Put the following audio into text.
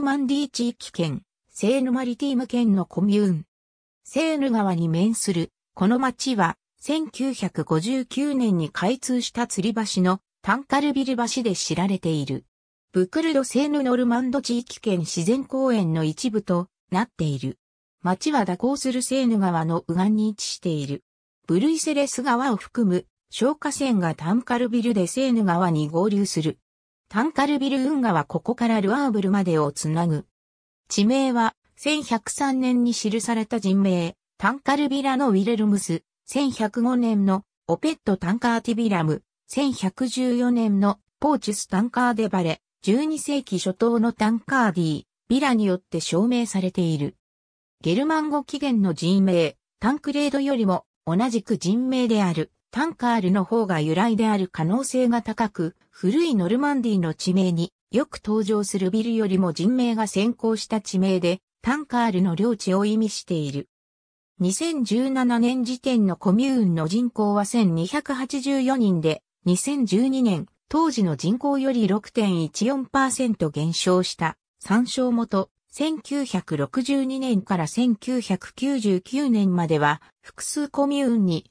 トマンディ地域圏、セーヌマリティーム県のコミューン。セーヌ川に面する、この町は、1959年に開通した吊り橋のタンカルビル橋で知られている。ブクルドセーヌノルマンド地域圏自然公園の一部となっている。町は蛇行するセーヌ川の右岸に位置している。ブルイセレス川を含む消火栓がタンカルビルでセーヌ川に合流する。タンカルビル運河はここからルアーブルまでをつなぐ。地名は、1103年に記された人名、タンカルビラのウィレルムス、1105年のオペットタンカーティビラム、1114年のポーチュスタンカーデバレ、12世紀初頭のタンカーディビラによって証明されている。ゲルマン語起源の人名、タンクレードよりも同じく人名である。タンカールの方が由来である可能性が高く、古いノルマンディの地名によく登場するビルよりも人名が先行した地名で、タンカールの領地を意味している。2017年時点のコミューンの人口は1284人で、2012年、当時の人口より6.14%減少した、参照元、1962年から1999年までは、複数コミューンに